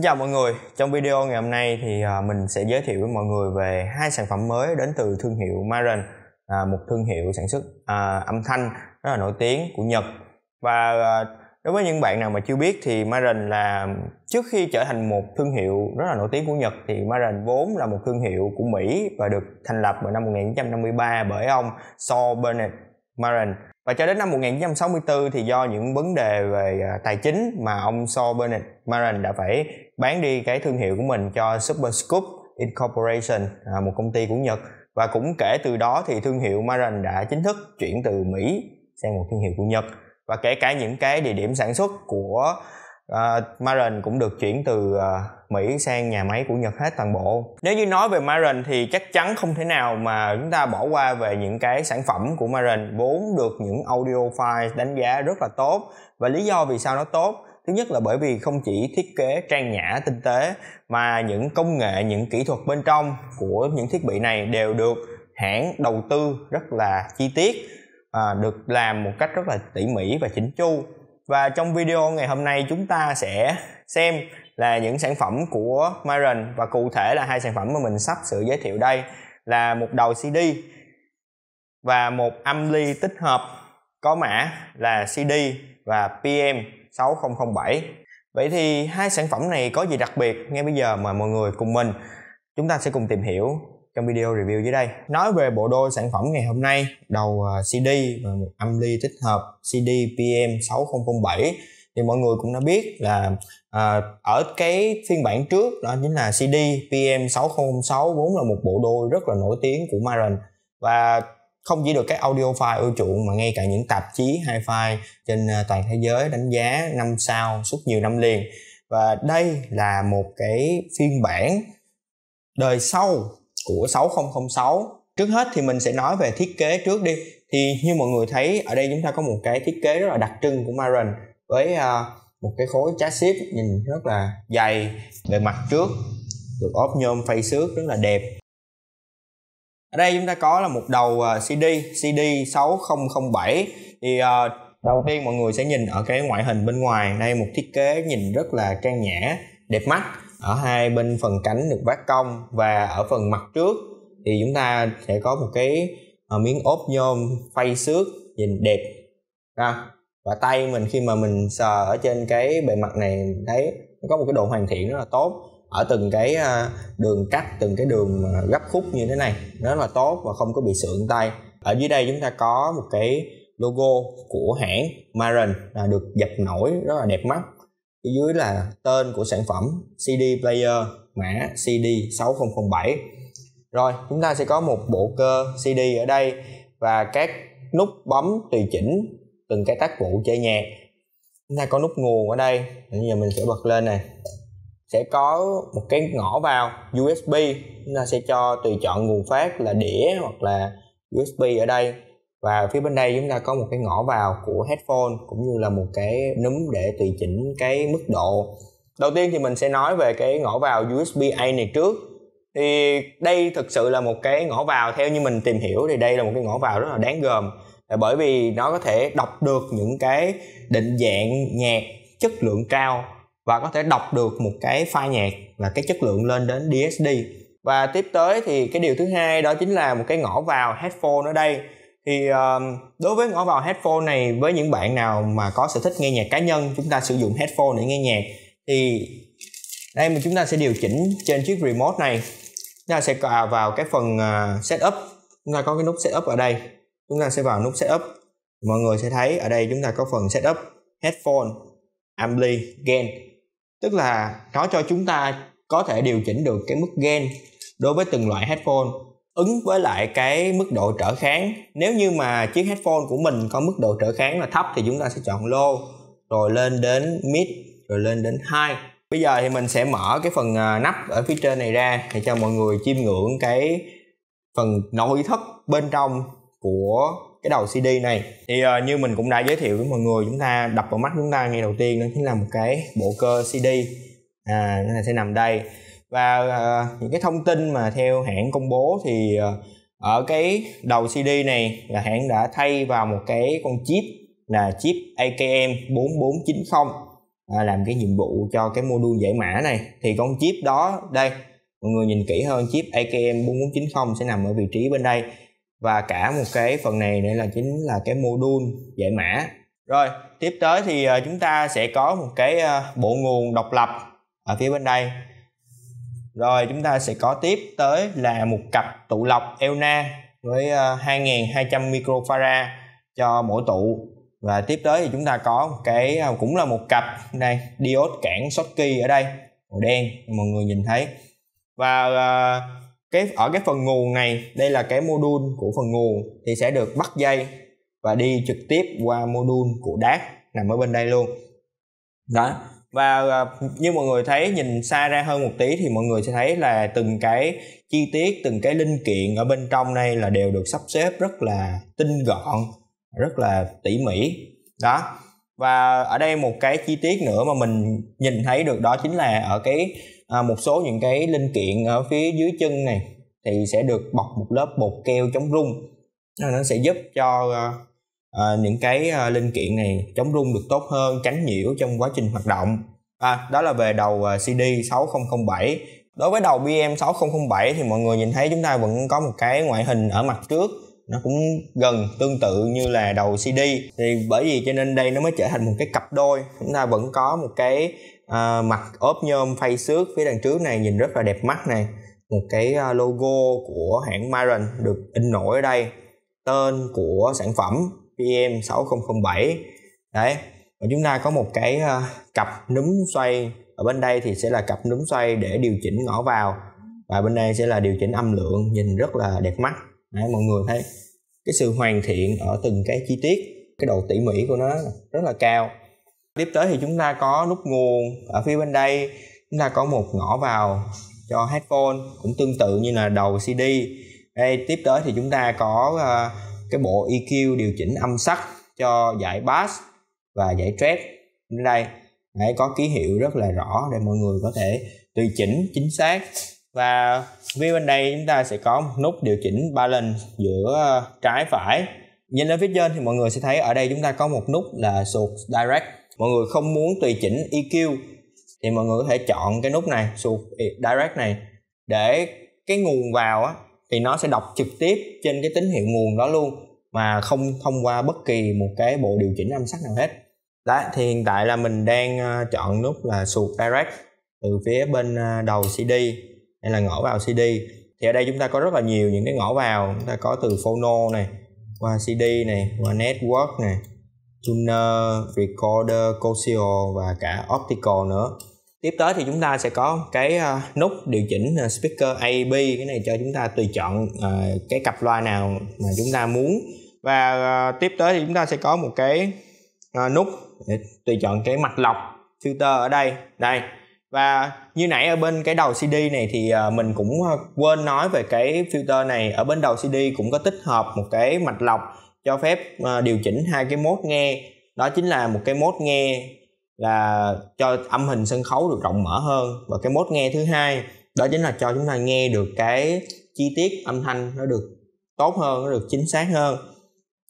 Xin chào mọi người, trong video ngày hôm nay thì à, mình sẽ giới thiệu với mọi người về hai sản phẩm mới đến từ thương hiệu Maren, à, một thương hiệu sản xuất à, âm thanh rất là nổi tiếng của Nhật. Và đối với những bạn nào mà chưa biết thì Maren là trước khi trở thành một thương hiệu rất là nổi tiếng của Nhật thì Maren vốn là một thương hiệu của Mỹ và được thành lập vào năm 1953 bởi ông Saul Bennett Maren và cho đến năm 1964 thì do những vấn đề về à, tài chính mà ông Saul Bennett Marin đã phải bán đi cái thương hiệu của mình cho Super Scoop Incorporation, à, một công ty của Nhật và cũng kể từ đó thì thương hiệu Marin đã chính thức chuyển từ Mỹ sang một thương hiệu của Nhật và kể cả những cái địa điểm sản xuất của uh, ờ, Maren cũng được chuyển từ uh, Mỹ sang nhà máy của Nhật hết toàn bộ. Nếu như nói về Marin thì chắc chắn không thể nào mà chúng ta bỏ qua về những cái sản phẩm của Marin vốn được những audio file đánh giá rất là tốt và lý do vì sao nó tốt thứ nhất là bởi vì không chỉ thiết kế trang nhã tinh tế mà những công nghệ những kỹ thuật bên trong của những thiết bị này đều được hãng đầu tư rất là chi tiết à, được làm một cách rất là tỉ mỉ và chỉnh chu và trong video ngày hôm nay chúng ta sẽ xem là những sản phẩm của Myron và cụ thể là hai sản phẩm mà mình sắp sự giới thiệu đây là một đầu CD và một âm ly tích hợp có mã là CD và PM6007 Vậy thì hai sản phẩm này có gì đặc biệt ngay bây giờ mà mọi người cùng mình chúng ta sẽ cùng tìm hiểu trong video review dưới đây nói về bộ đôi sản phẩm ngày hôm nay đầu à, CD và một âm ly tích hợp CD PM 6007 thì mọi người cũng đã biết là à, ở cái phiên bản trước đó chính là CD PM 6006 vốn là một bộ đôi rất là nổi tiếng của Myron và không chỉ được các audio file ưa chuộng mà ngay cả những tạp chí hi-fi trên à, toàn thế giới đánh giá năm sao suốt nhiều năm liền và đây là một cái phiên bản đời sau của 6006 trước hết thì mình sẽ nói về thiết kế trước đi thì như mọi người thấy ở đây chúng ta có một cái thiết kế rất là đặc trưng của Marin với à, một cái khối chassis nhìn rất là dày bề mặt trước được ốp nhôm phay xước rất là đẹp ở đây chúng ta có là một đầu CD CD 6007 thì à, đầu tiên mọi người sẽ nhìn ở cái ngoại hình bên ngoài đây một thiết kế nhìn rất là trang nhã đẹp mắt ở hai bên phần cánh được vát cong và ở phần mặt trước thì chúng ta sẽ có một cái ờ, miếng ốp nhôm phay xước nhìn đẹp ha và tay mình khi mà mình sờ ở trên cái bề mặt này thấy nó có một cái độ hoàn thiện rất là tốt ở từng cái ờ, đường cắt từng cái đường ờ, gấp khúc như thế này rất là tốt và không có bị sượng tay ở dưới đây chúng ta có một cái logo của hãng Marin là được dập nổi rất là đẹp mắt phía dưới là tên của sản phẩm CD player mã CD 6007 rồi chúng ta sẽ có một bộ cơ CD ở đây và các nút bấm tùy chỉnh từng cái tác vụ chơi nhạc chúng ta có nút nguồn ở đây bây giờ mình sẽ bật lên này sẽ có một cái ngõ vào USB chúng ta sẽ cho tùy chọn nguồn phát là đĩa hoặc là USB ở đây và phía bên đây chúng ta có một cái ngõ vào của headphone cũng như là một cái núm để tùy chỉnh cái mức độ đầu tiên thì mình sẽ nói về cái ngõ vào USB A này trước thì đây thực sự là một cái ngõ vào theo như mình tìm hiểu thì đây là một cái ngõ vào rất là đáng gờm bởi vì nó có thể đọc được những cái định dạng nhạc chất lượng cao và có thể đọc được một cái file nhạc là cái chất lượng lên đến DSD và tiếp tới thì cái điều thứ hai đó chính là một cái ngõ vào headphone ở đây thì đối với ngõ vào headphone này với những bạn nào mà có sở thích nghe nhạc cá nhân chúng ta sử dụng headphone để nghe nhạc thì đây mà chúng ta sẽ điều chỉnh trên chiếc remote này chúng ta sẽ vào cái phần ờ, setup chúng ta có cái nút setup ở đây chúng ta sẽ vào nút setup mọi người sẽ thấy ở đây chúng ta có phần setup headphone ampli gain tức là nó cho chúng ta có thể điều chỉnh được cái mức gain đối với từng loại headphone ứng với lại cái mức độ trở kháng nếu như mà chiếc headphone của mình có mức độ trở kháng là thấp thì chúng ta sẽ chọn low rồi lên đến mid rồi lên đến high bây giờ thì mình sẽ mở cái phần à, nắp ở phía trên này ra để cho mọi người chiêm ngưỡng cái phần nội thất bên trong của cái đầu CD này thì uh, như mình cũng đã giới thiệu với mọi người chúng ta đập vào mắt chúng ta ngay đầu tiên đó chính là một cái bộ cơ CD à nó sẽ nằm đây và uh, những cái thông tin mà theo hãng công bố thì uh, ở cái đầu CD này là hãng đã thay vào một cái con chip là chip AKM 4490 à, làm cái nhiệm vụ cho cái module giải mã này thì con chip đó đây mọi người nhìn kỹ hơn chip AKM 4490 sẽ nằm ở vị trí bên đây và cả một cái phần này nữa là chính là cái module giải mã rồi tiếp tới thì ờ, chúng ta sẽ có một cái bộ nguồn độc lập ở phía bên đây rồi chúng ta sẽ có tiếp tới là một cặp tụ lọc Elna với 2200 ờ, microfarad cho mỗi tụ và tiếp tới thì chúng ta có một cái ờ, cũng là một cặp đây diode cản Schottky ở đây màu đen mọi người nhìn thấy và ờ, cái ở cái phần nguồn này đây là cái module của phần nguồn thì sẽ được bắt dây và đi trực tiếp qua module của DAC nằm ở bên đây luôn đó và à, như mọi người thấy nhìn xa ra hơn một tí thì mọi người sẽ thấy là từng cái chi tiết từng cái linh kiện ở bên trong đây là đều được sắp xếp rất là tinh gọn rất là tỉ mỉ đó và ở đây một cái chi tiết nữa mà mình nhìn thấy được đó chính là ở cái à, một số những cái linh kiện ở phía dưới chân này thì sẽ được bọc một lớp bột keo chống rung nó sẽ giúp cho à, à, những cái à, linh kiện này chống rung được tốt hơn tránh nhiễu trong quá trình hoạt động à, đó là về đầu à, CD 6007 đối với đầu BM 6007 thì mọi người nhìn thấy chúng ta vẫn có một cái ngoại hình ở mặt trước nó cũng gần tương tự như là đầu CD thì bởi vì cho nên đây nó mới trở thành một cái cặp đôi chúng ta vẫn có một cái à, mặt ốp nhôm phay xước phía đằng trước này nhìn rất là đẹp mắt này một cái à, logo của hãng Myron được in nổi ở đây tên của sản phẩm PM 6007 đấy và chúng ta có một cái uh, cặp núm xoay ở bên đây thì sẽ là cặp núm xoay để điều chỉnh ngõ vào và bên đây sẽ là điều chỉnh âm lượng nhìn rất là đẹp mắt đấy, mọi người thấy cái sự hoàn thiện ở từng cái chi tiết cái độ tỉ mỉ của nó rất là cao tiếp tới thì chúng ta có nút nguồn ở phía bên đây chúng ta có một ngõ vào cho headphone cũng tương tự như là đầu CD đây tiếp tới thì chúng ta có uh, cái bộ EQ điều chỉnh âm sắc cho giải bass và giải treble đến đây hãy có ký hiệu rất là rõ để mọi người có thể tùy chỉnh chính xác và view bên đây chúng ta sẽ có một nút điều chỉnh balance giữa trái phải nhìn lên phía trên thì mọi người sẽ thấy ở đây chúng ta có một nút là sụt direct mọi người không muốn tùy chỉnh EQ thì mọi người có thể chọn cái nút này sụt direct này để cái nguồn vào á thì nó sẽ đọc trực tiếp trên cái tín hiệu nguồn đó luôn mà không thông qua bất kỳ một cái bộ điều chỉnh âm sắc nào hết đó thì hiện tại là mình đang ờ, chọn nút là sụt direct từ phía bên ờ, đầu CD hay là ngõ vào CD thì ở đây chúng ta có rất là nhiều những cái ngõ vào chúng ta có từ phono này qua CD này qua network này tuner recorder cosio và cả optical nữa tiếp tới thì chúng ta sẽ có cái ờ, nút điều chỉnh ờ, speaker AB cái này cho chúng ta tùy chọn ờ, cái cặp loa nào mà chúng ta muốn và tiếp tới thì chúng ta sẽ có một cái nút để tùy chọn cái mạch lọc filter ở đây đây và như nãy ở bên cái đầu CD này thì mình cũng quên nói về cái filter này ở bên đầu CD cũng có tích hợp một cái mạch lọc cho phép điều chỉnh hai cái mốt nghe đó chính là một cái mốt nghe là cho âm hình sân khấu được rộng mở hơn và cái mốt nghe thứ hai đó chính là cho chúng ta nghe được cái chi tiết âm thanh nó được tốt hơn nó được chính xác hơn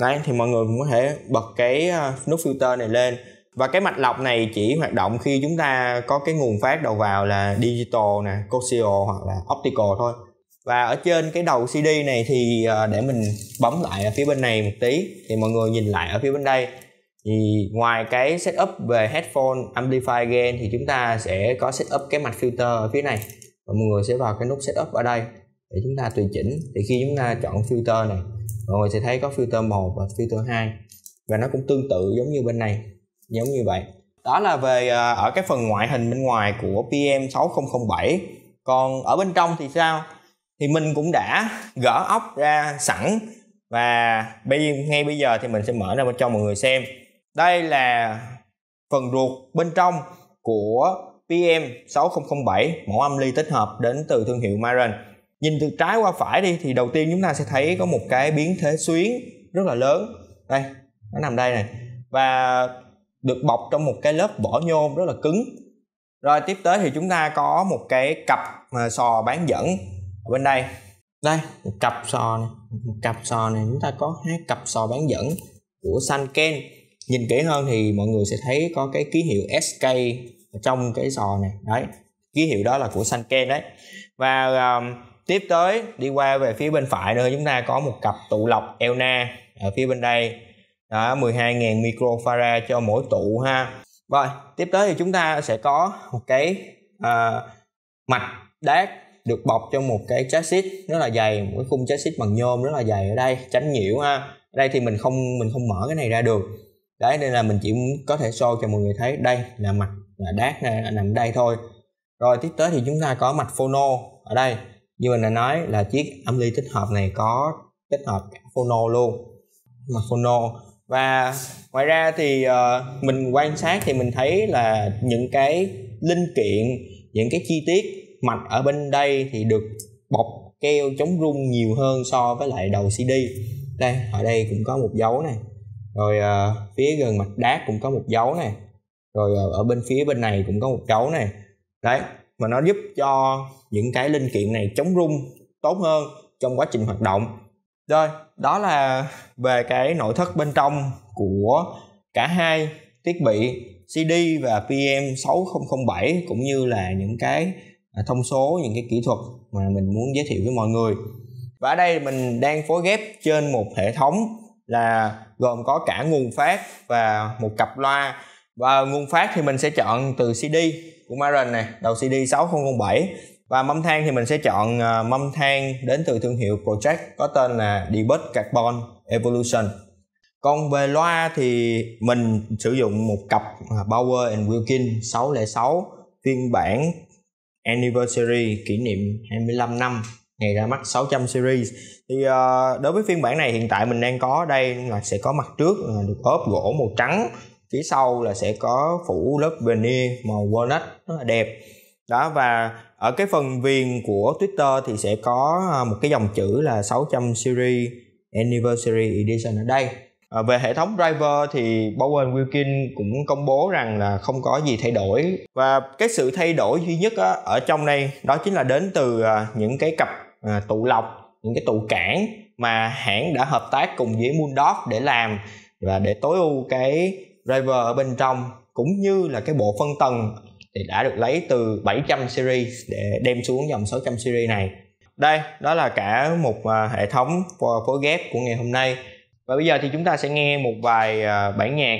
đấy thì mọi người cũng có thể bật cái ờ, nút filter này lên và cái mạch lọc này chỉ hoạt động khi chúng ta có cái nguồn phát đầu vào là digital nè coaxial hoặc là optical thôi và ở trên cái đầu CD này thì ờ, để mình bấm lại ở phía bên này một tí thì mọi người nhìn lại ở phía bên đây thì ngoài cái setup về headphone amplifier gain thì chúng ta sẽ có setup cái mặt filter ở phía này và mọi người sẽ vào cái nút setup ở đây để chúng ta tùy chỉnh thì khi chúng ta chọn filter này mọi người sẽ thấy có filter 1 và filter 2 và nó cũng tương tự giống như bên này giống như vậy đó là về à, ở cái phần ngoại hình bên ngoài của PM6007 còn ở bên trong thì sao thì mình cũng đã gỡ ốc ra sẵn và bây ngay bây giờ thì mình sẽ mở ra cho mọi người xem đây là phần ruột bên trong của PM6007 mẫu âm ly tích hợp đến từ thương hiệu Myron nhìn từ trái qua phải đi thì đầu tiên chúng ta sẽ thấy có một cái biến thế xuyến rất là lớn đây nó nằm đây này và được bọc trong một cái lớp vỏ nhôm rất là cứng rồi tiếp tới thì chúng ta có một cái cặp sò bán dẫn ở bên đây đây một cặp sò này một cặp sò này chúng ta có hai cặp sò bán dẫn của Sanken nhìn kỹ hơn thì mọi người sẽ thấy có cái ký hiệu SK trong cái sò này đấy ký hiệu đó là của Sanken đấy và um, tiếp tới đi qua về phía bên phải nữa chúng ta có một cặp tụ lọc Elna ở phía bên đây đó 12.000 microfarad cho mỗi tụ ha rồi tiếp tới thì chúng ta sẽ có một cái uh, mạch đát được bọc trong một cái chassis rất là dày một cái khung chassis bằng nhôm rất là dày ở đây tránh nhiễu ha ở đây thì mình không mình không mở cái này ra được đấy nên là mình chỉ có thể show cho mọi người thấy đây là mặt là đát này là nằm đây thôi rồi tiếp tới thì chúng ta có mặt phono ở đây như mình đã nói là chiếc âm ly tích hợp này có tích hợp cả phono luôn Mặt phono và ngoài ra thì uh, mình quan sát thì mình thấy là những cái linh kiện những cái chi tiết mạch ở bên đây thì được bọc keo chống rung nhiều hơn so với lại đầu CD đây ở đây cũng có một dấu này rồi à, phía gần mặt đá cũng có một dấu này rồi à, ở bên phía bên này cũng có một dấu này đấy mà nó giúp cho những cái linh kiện này chống rung tốt hơn trong quá trình hoạt động rồi đó là về cái nội thất bên trong của cả hai thiết bị CD và PM6007 cũng như là những cái à, thông số những cái kỹ thuật mà mình muốn giới thiệu với mọi người và ở đây mình đang phối ghép trên một hệ thống là gồm có cả nguồn phát và một cặp loa và nguồn phát thì mình sẽ chọn từ CD của Marin này đầu CD 6007 và mâm than thì mình sẽ chọn à, mâm than đến từ thương hiệu Project có tên là Debut Carbon Evolution còn về loa thì mình sử dụng một cặp à, Bauer and Wilkin 606 phiên bản Anniversary kỷ niệm 25 năm ngày ra mắt 600 series thì uh, đối với phiên bản này hiện tại mình đang có đây là sẽ có mặt trước uh, được ốp gỗ màu trắng phía sau là sẽ có phủ lớp veneer màu walnut rất là đẹp đó và ở cái phần viền của Twitter thì sẽ có ờ, một cái dòng chữ là 600 series anniversary edition ở đây à, về hệ thống driver thì Bowen Wilkin cũng công bố rằng là không có gì thay đổi và cái sự thay đổi duy nhất á, ở trong đây đó chính là đến từ những cái cặp À, tụ lọc những cái tụ cản mà hãng đã hợp tác cùng với Moondog để làm và để tối ưu cái driver ở bên trong cũng như là cái bộ phân tầng thì đã được lấy từ 700 series để đem xuống dòng 600 series này. Đây, đó là cả một à, hệ thống phối ghép của ngày hôm nay. Và bây giờ thì chúng ta sẽ nghe một vài à, bản nhạc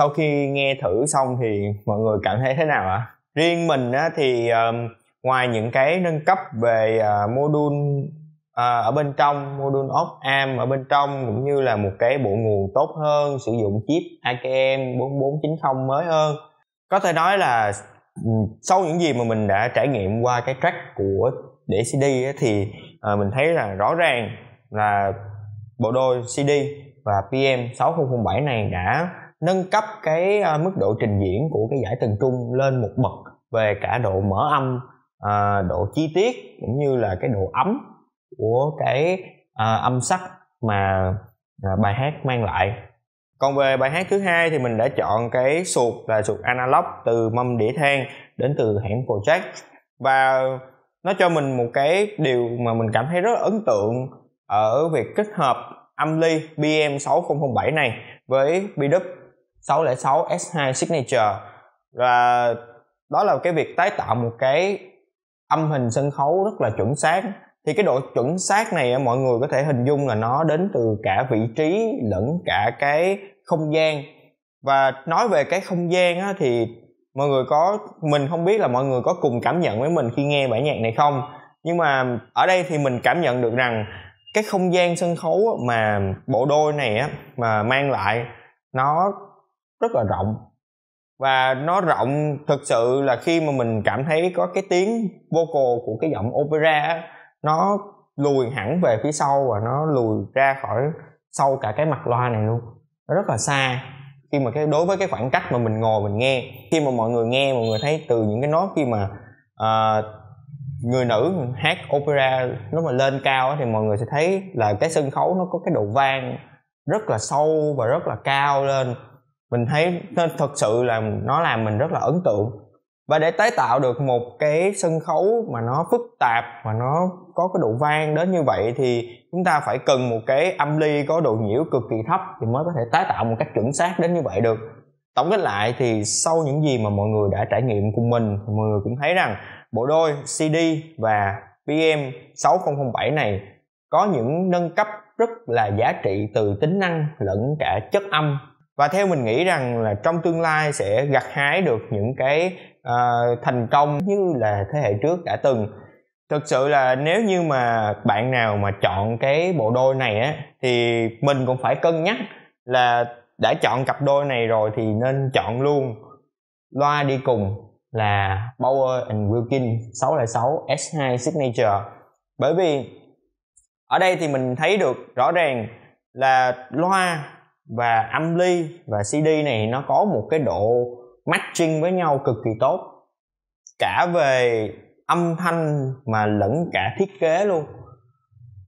sau khi nghe thử xong thì mọi người cảm thấy thế nào ạ riêng mình á, thì um, ngoài những cái nâng cấp về uh, module uh, ở bên trong module of am ở bên trong cũng như là một cái bộ nguồn tốt hơn sử dụng chip AKM 4490 mới hơn có thể nói là sau những gì mà mình đã trải nghiệm qua cái track của để CD ấy, thì uh, mình thấy là rõ ràng là bộ đôi CD và PM 6007 này đã nâng cấp cái à, mức độ trình diễn của cái giải từng trung lên một bậc về cả độ mở âm uh, độ chi tiết cũng như là cái độ ấm của cái uh, âm sắc mà uh, bài hát mang lại còn về bài hát thứ hai thì mình đã chọn cái sụt là sụt analog từ mâm đĩa than đến từ hãng Project và nó cho mình một cái điều mà mình cảm thấy rất ấn tượng ở việc kết hợp âm ly BM6007 này với b 606 S2 Signature và đó là cái việc tái tạo một cái âm hình sân khấu rất là chuẩn xác thì cái độ chuẩn xác này mọi người có thể hình dung là nó đến từ cả vị trí lẫn cả cái không gian và nói về cái không gian á, thì mọi người có mình không biết là mọi người có cùng cảm nhận với mình khi nghe bản nhạc này không nhưng mà ở đây thì mình cảm nhận được rằng cái không gian sân khấu mà bộ đôi này á, mà mang lại nó rất là rộng và nó rộng thực sự là khi mà mình cảm thấy có cái tiếng vocal của cái giọng opera nó lùi hẳn về phía sau và nó lùi ra khỏi sau cả cái mặt loa này luôn nó rất là xa khi mà cái đối với cái khoảng cách mà mình ngồi mình nghe khi mà mọi người nghe mọi người thấy từ những cái nốt khi mà uh, người nữ hát opera nó mà lên cao thì mọi người sẽ thấy là cái sân khấu nó có cái độ vang rất là sâu và rất là cao lên mình thấy nó thật sự là nó làm mình rất là ấn tượng và để tái tạo được một cái sân khấu mà nó phức tạp và nó có cái độ vang đến như vậy thì chúng ta phải cần một cái âm ly có độ nhiễu cực kỳ thấp thì mới có thể tái tạo một cách chuẩn xác đến như vậy được tổng kết lại thì sau những gì mà mọi người đã trải nghiệm cùng mình thì mọi người cũng thấy rằng bộ đôi CD và PM 6007 này có những nâng cấp rất là giá trị từ tính năng lẫn cả chất âm và theo mình nghĩ rằng là trong tương lai sẽ gặt hái được những cái uh, thành công như là thế hệ trước đã từng thực sự là nếu như mà bạn nào mà chọn cái bộ đôi này á thì mình cũng phải cân nhắc là đã chọn cặp đôi này rồi thì nên chọn luôn loa đi cùng là Power and Wilkin 606 S2 Signature bởi vì ở đây thì mình thấy được rõ ràng là loa và âm ly và CD này nó có một cái độ matching với nhau cực kỳ tốt cả về âm thanh mà lẫn cả thiết kế luôn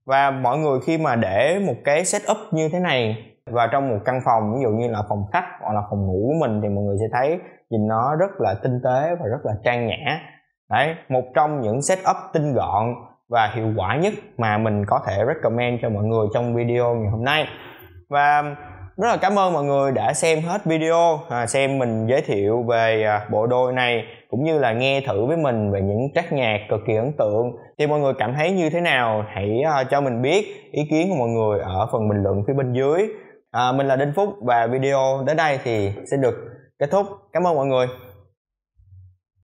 và mọi người khi mà để một cái setup như thế này vào trong một căn phòng ví dụ như là phòng khách hoặc là phòng ngủ của mình thì mọi người sẽ thấy nhìn nó rất là tinh tế và rất là trang nhã đấy một trong những setup tinh gọn và hiệu quả nhất mà mình có thể recommend cho mọi người trong video ngày hôm nay và rất là cảm ơn mọi người đã xem hết video à, xem mình giới thiệu về à, bộ đôi này cũng như là nghe thử với mình về những trách nhạc cực kỳ ấn tượng thì mọi người cảm thấy như thế nào hãy à, cho mình biết ý kiến của mọi người ở phần bình luận phía bên dưới à, mình là đinh phúc và video đến đây thì sẽ được kết thúc cảm ơn mọi người